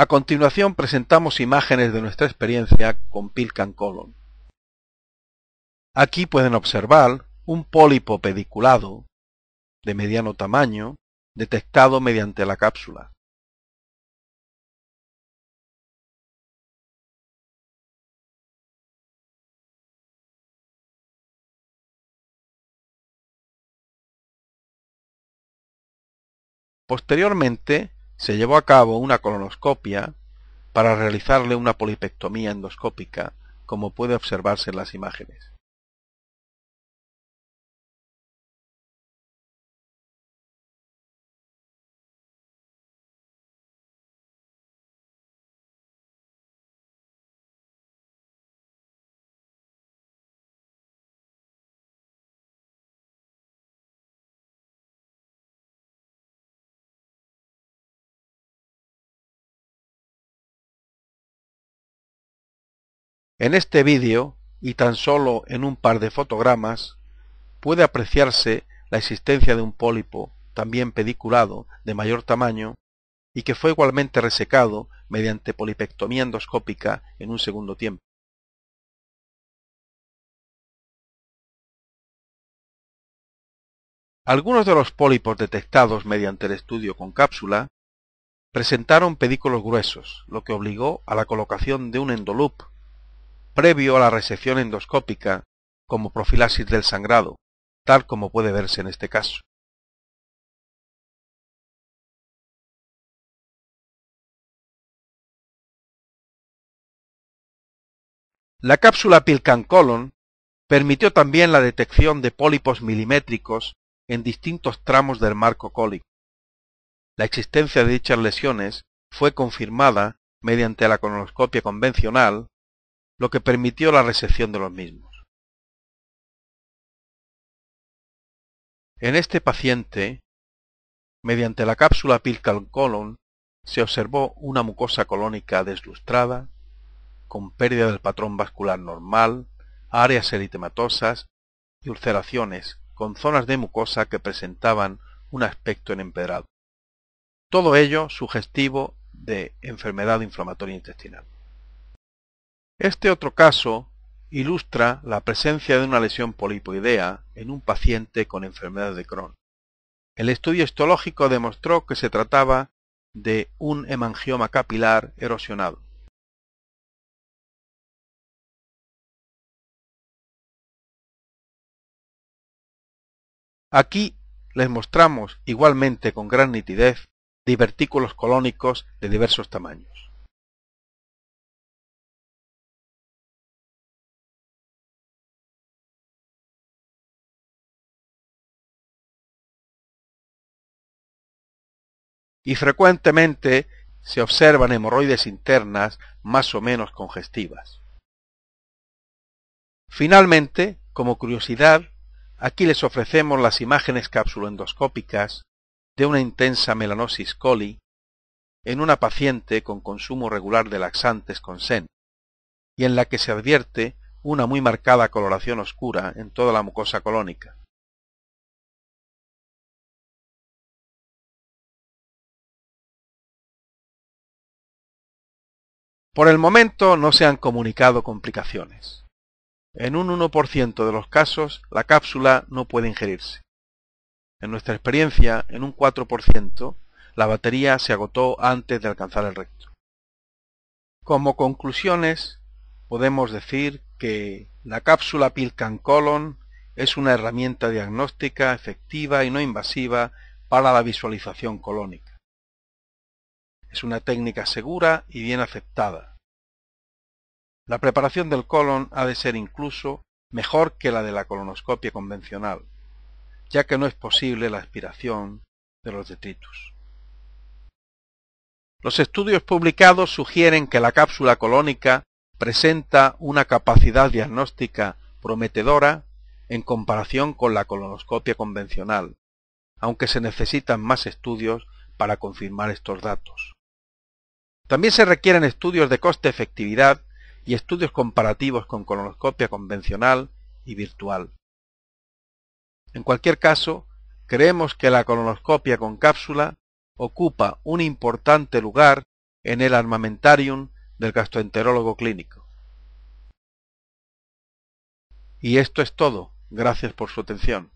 A continuación presentamos imágenes de nuestra experiencia con Pilcan colon. Aquí pueden observar un pólipo pediculado de mediano tamaño detectado mediante la cápsula. Posteriormente, se llevó a cabo una colonoscopia para realizarle una polipectomía endoscópica, como puede observarse en las imágenes. En este vídeo, y tan solo en un par de fotogramas, puede apreciarse la existencia de un pólipo, también pediculado, de mayor tamaño, y que fue igualmente resecado mediante polipectomía endoscópica en un segundo tiempo. Algunos de los pólipos detectados mediante el estudio con cápsula presentaron pedículos gruesos, lo que obligó a la colocación de un endolup previo a la resección endoscópica como profilaxis del sangrado, tal como puede verse en este caso. La cápsula Pilcancolon permitió también la detección de pólipos milimétricos en distintos tramos del marco cólico. La existencia de dichas lesiones fue confirmada mediante la colonoscopia convencional lo que permitió la recepción de los mismos. En este paciente, mediante la cápsula Pilcal-Colon, se observó una mucosa colónica deslustrada, con pérdida del patrón vascular normal, áreas eritematosas y ulceraciones con zonas de mucosa que presentaban un aspecto en Todo ello sugestivo de enfermedad inflamatoria intestinal. Este otro caso ilustra la presencia de una lesión polipoidea en un paciente con enfermedad de Crohn. El estudio histológico demostró que se trataba de un hemangioma capilar erosionado. Aquí les mostramos igualmente con gran nitidez divertículos colónicos de diversos tamaños. y frecuentemente se observan hemorroides internas más o menos congestivas. Finalmente, como curiosidad, aquí les ofrecemos las imágenes capsuloendoscópicas de una intensa melanosis coli en una paciente con consumo regular de laxantes con SEN, y en la que se advierte una muy marcada coloración oscura en toda la mucosa colónica. Por el momento no se han comunicado complicaciones. En un 1% de los casos la cápsula no puede ingerirse. En nuestra experiencia, en un 4%, la batería se agotó antes de alcanzar el recto. Como conclusiones, podemos decir que la cápsula Pilcan Colon es una herramienta diagnóstica efectiva y no invasiva para la visualización colónica. Es una técnica segura y bien aceptada. La preparación del colon ha de ser incluso mejor que la de la colonoscopia convencional, ya que no es posible la aspiración de los detritus. Los estudios publicados sugieren que la cápsula colónica presenta una capacidad diagnóstica prometedora en comparación con la colonoscopia convencional, aunque se necesitan más estudios para confirmar estos datos. También se requieren estudios de coste-efectividad y estudios comparativos con colonoscopia convencional y virtual. En cualquier caso, creemos que la colonoscopia con cápsula ocupa un importante lugar en el armamentarium del gastroenterólogo clínico. Y esto es todo. Gracias por su atención.